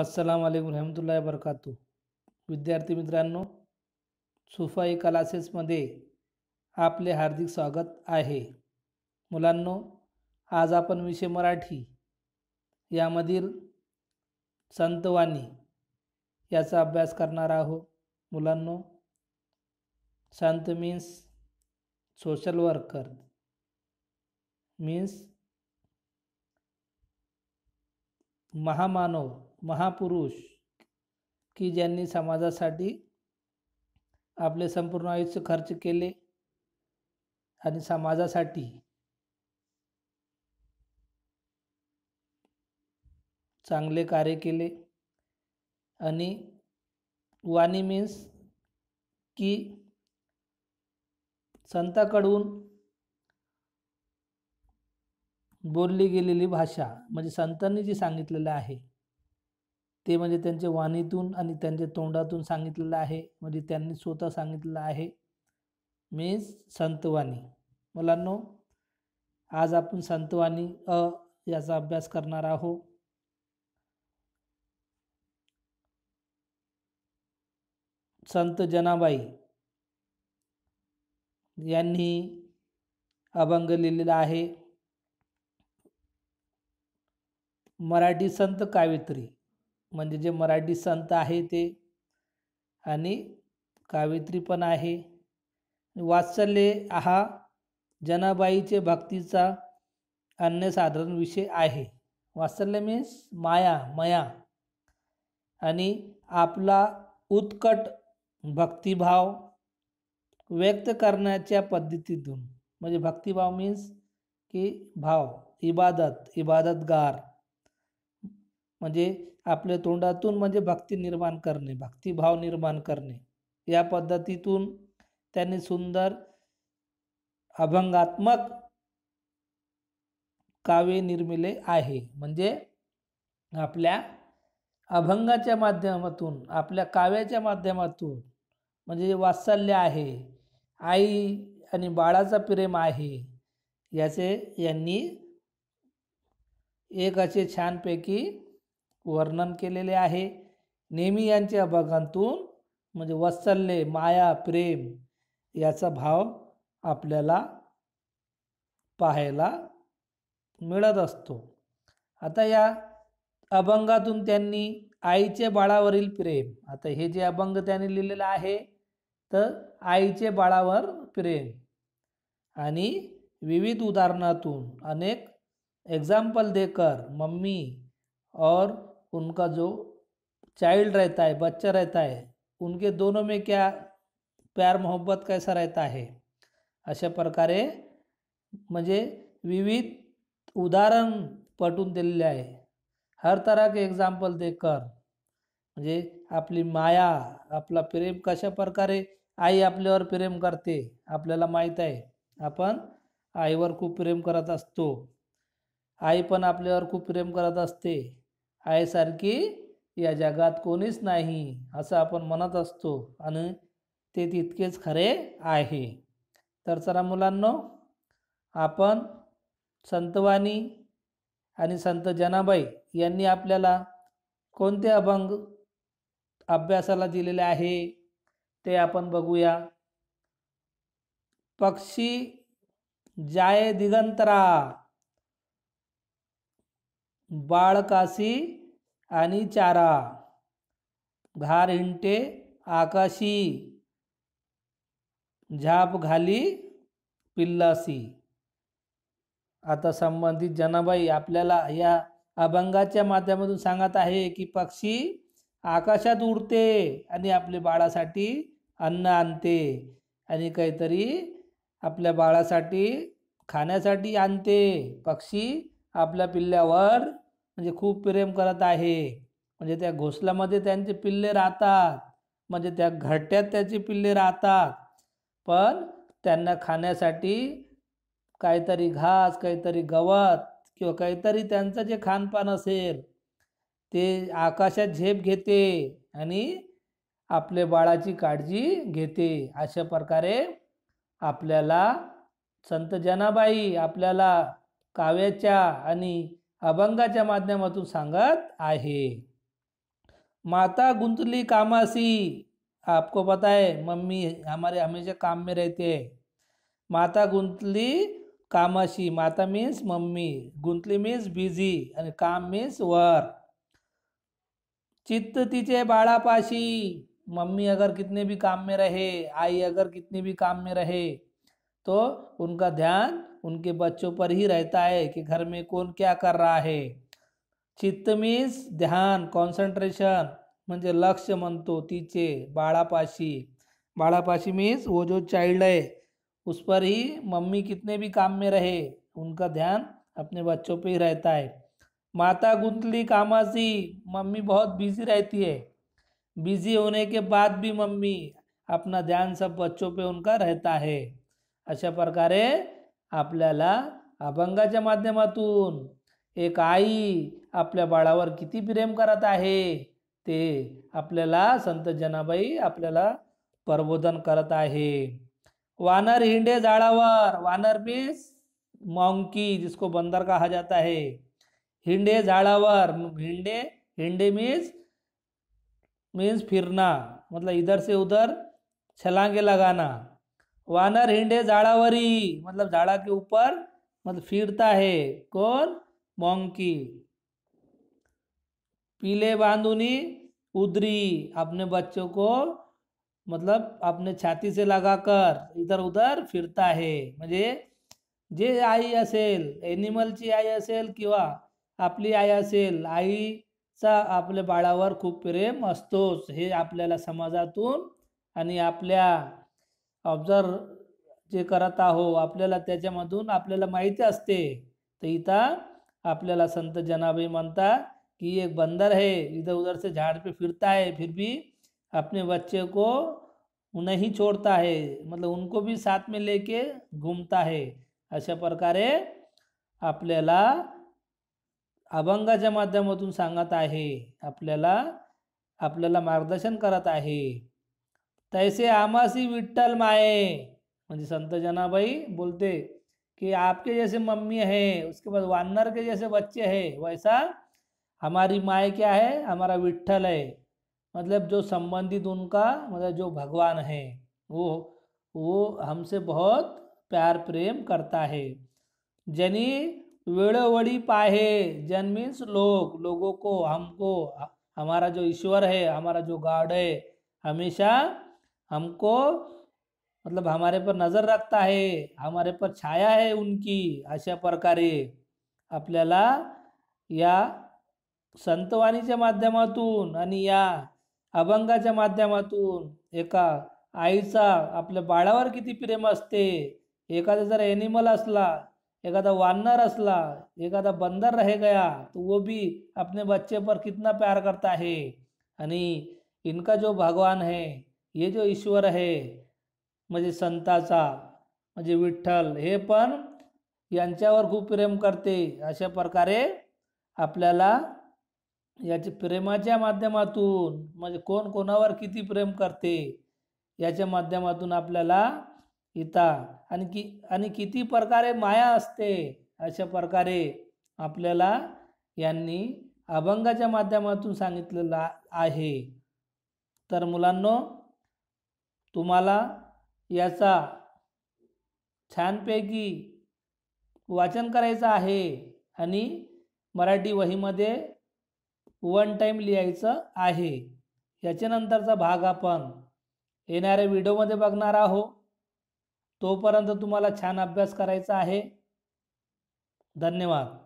अस्सलाम वालेकुम रहमतुल्ला बरकातू विद्यार्थी मित्रांनो सुफाई क्लासेसमध्ये आपले हार्दिक स्वागत आहे मुलांनो आज आपण विषय मराठी यामधील संतवाणी याचा अभ्यास करणार आहोत मुलांनो संत मीन्स सोशल वर्कर मीन्स महामानव महापुरुष की ज्यांनी समाजासाठी आपले संपूर्ण आयुष्य खर्च केले आणि समाजासाठी चांगले कार्य केले आणि वाणी मीन्स की संताकडून बोलली गेलेली भाषा म्हणजे संतांनी जी सांगितलेलं आहे ते म्हणजे त्यांच्या वाणीतून आणि त्यांच्या तोंडातून सांगितलेलं आहे म्हणजे त्यांनी स्वतः सांगितलेलं आहे मीन्स संतवाणी मुलांनो आज आपण संतवाणी अ याचा अभ्यास करणार आहो संत जनाबाई यांनी अभंग लिहिलेला आहे मराठी संत कावित्री म्हणजे जे मराठी संत आहे ते आणि कावित्री पण आहे वात्सल्य हा जनाबाईचे भक्तीचा अन्यसाधारण विषय आहे वात्सल्य मीन्स माया मया आणि आपला उत्कट भक्तिभाव व्यक्त करण्याच्या पद्धतीतून म्हणजे भक्तिभाव मीन्स की भाव इबादत इबादतगार म्हणजे आपल्या तोंडातून म्हणजे भक्ती निर्माण करणे भक्तिभाव निर्माण करणे या पद्धतीतून त्यांनी सुंदर अभंगात्मक काव्य निर्मिले आहे म्हणजे आपल्या अभंगाच्या माध्यमातून आपल्या काव्याच्या माध्यमातून म्हणजे वात्सल्य आहे आई आणि बाळाचा प्रेम आहे याचे यांनी एक असे छानपैकी वर्णन केलेले आहे नेहमी यांच्या अभागांतून म्हणजे वत्सल्य माया प्रेम याचा भाव आपल्याला पाहायला मिळत असतो आता या अभंगातून त्यांनी आईचे बाळावरील प्रेम आता हे जे अभंग त्यांनी लिहिलेलं आहे तर आईचे बाळावर प्रेम आणि विविध उदाहरणातून अनेक एक्झाम्पल देकर मम्मी और उनका जो चाइल्ड रहता है बच्चा रहता है उनके दोनों में क्या प्यार मोहब्बत कैसा रहता है अशा प्रकारे म्हणजे विविध उदाहरण पटून दिलेले आहे हर तरह के एक्झाम्पल देकर म्हणजे आपली माया आपला प्रेम कशा प्रकारे आई आपल्यावर प्रेम करते आपल्याला माहीत आहे आपण आईवर खूप प्रेम करत असतो आई पण आपल्यावर खूप प्रेम करत असते आईसारखी या जगात कोणीच नाही असं आपण म्हणत असतो आणि ते तितकेच खरे आहे तर चला मुलांनो आपण संतवाणी आणि संत जनाबाई यांनी आपल्याला कोणते अभंग अभ्यासाला दिलेले आहे ते आपण बघूया पक्षी जाय दिगंतरा बाळकासी आणि चारा घार हिंटे आकाशी झाप घाली पिल्लासी आता संबंधित जनाबाई आपल्याला या अभंगाच्या माध्यमातून सांगत आहे की पक्षी आकाशात उडते आणि आपले बाळासाठी अन्न आणते आणि काहीतरी आपल्या बाळासाठी खाण्यासाठी आणते पक्षी आपल्या पिल्ल्यावर म्हणजे खूप प्रेम करत आहे म्हणजे त्या घोसल्यामध्ये त्यांचे पिल्ले राहतात म्हणजे त्या घरट्यात त्याची पिल्ले राहतात पण त्यांना खाण्यासाठी काहीतरी घास काहीतरी गवत किंवा काहीतरी त्यांचं जे खानपान असेल ते आकाशात झेप घेते आणि आपले बाळाची काळजी घेते अशा प्रकारे आपल्याला संत जनाबाई आपल्याला काव्याच्या आणि अभंगाच्या माध्यमातून सांगत आहे माता गुंतली कामासी आपको पता है मम्मी हमारे हमेशा काम में रहते है माता गुंतली कामाशी माता मीन्स मम्मी गुंतली मीन्स बिझी आणि काम मीन्स वर चित्त तिचे बाळापाशी मम्मी अगर कितने भी काम में रहे आई अगर कितने भी काम में रहे तो उनका ध्यान उनके बच्चों पर ही रहता है कि घर में कौन क्या कर रहा है चित्त मीन्स ध्यान कॉन्सन्ट्रेशन लक्ष्य मन तो तीचे बाड़ापाशी बाड़ापाशी मीन्स वो जो चाइल्ड है उस पर ही मम्मी कितने भी काम में रहे उनका ध्यान अपने बच्चों पे ही रहता है माता गुंतली कामासी मम्मी बहुत बिजी रहती है बिजी होने के बाद भी मम्मी अपना ध्यान सब बच्चों पे उनका रहता है प्रकार है आपल्याला अभंगाच्या माध्यमातून एक आई आपल्या बाळावर किती प्रेम करत आहे ते आपल्याला संत जनाबाई आपल्याला प्रबोधन करत आहे वानर हिंडे झाडावर वानर मीन्स मॉंकी जिसको बंदर कहा जाता है हिंडे झाडावर हिंडे हिंडे मीन्स मीन्स फिरना मतलब इधर से उधर छलांगे लगाना वानर हिंडे झाडावरी मतलब झाड़ा के ऊपर मतलब फिरता आहे कोण मॉंकी पीले बांधुनी उदरी अपने बच्चों को मतलब अपने छाती से लगाकर इधर उधर फिरता आहे म्हणजे जे आई असेल एनिमलची आई असेल किंवा आपली आई असेल आईचा आपल्या बाळावर खूप प्रेम असतोच हे आपल्याला समाजातून आणि आपल्या ऑब्झर्व जे करत आहो आपल्याला त्याच्यामधून आपल्याला माहिती असते तर इथं आपल्याला संत जनाबाई म्हणता की एक बंदर है इधर उधर से झाड़ पे फिरता है फिर भी अपने बच्चे को नहीं छोड़ता है मतलब उनको भी साथ में लेके घूमता है अशा प्रकारे आपल्याला अभंगाच्या माध्यमातून सांगत आहे आपल्याला आपल्याला मार्गदर्शन करत आहे तैसे आमासी विट्ठल माए मे संत जनाबाई बोलते कि आपके जैसे मम्मी है उसके बाद वानर के जैसे बच्चे है वैसा हमारी माए क्या है हमारा विट्ठल है मतलब जो संबंधित उनका मतलब जो भगवान है वो वो हमसे बहुत प्यार प्रेम करता है जनी वेड़ोवड़ी पाहे जन मीन्स लोग लोगों को हमको हमारा जो ईश्वर है हमारा जो गाड है हमेशा हमको मतलब हमारे पर नजर रखता है हमारे पर छाया है उनकी अशा प्रकारे आपल्याला या संतवाणीच्या माध्यमातून आणि या अभंगाच्या माध्यमातून एका आईचा आपल्या बाळावर किती प्रेम असते एखादा जर एनिमल असला एखादा वानर असला एखादा बंदर रह गया तो वो भी अपने बच्चे पर कितना प्यार करता है आणि इनका जो भगवान है हे जो ईश्वर आहे म्हणजे संताचा म्हणजे विठ्ठल हे पण यांच्यावर खूप प्रेम करते अशा प्रकारे आपल्याला याच्या प्रेमाच्या माध्यमातून म्हणजे कोण कोणावर किती प्रेम करते याच्या माध्यमातून आपल्याला इता आणि कि आणि किती प्रकारे माया असते अशा प्रकारे आपल्याला यांनी अभंगाच्या माध्यमातून सांगितलेलं आहे तर मुलांनो तुम्हाला याचा छानपैकी वाचन करायचं आहे आणि मराठी वहीमध्ये वन टाईम लिहायचं आहे याच्यानंतरचा भाग आपण येणाऱ्या व्हिडिओमध्ये बघणार आहोत तोपर्यंत तुम्हाला छान अभ्यास करायचा आहे धन्यवाद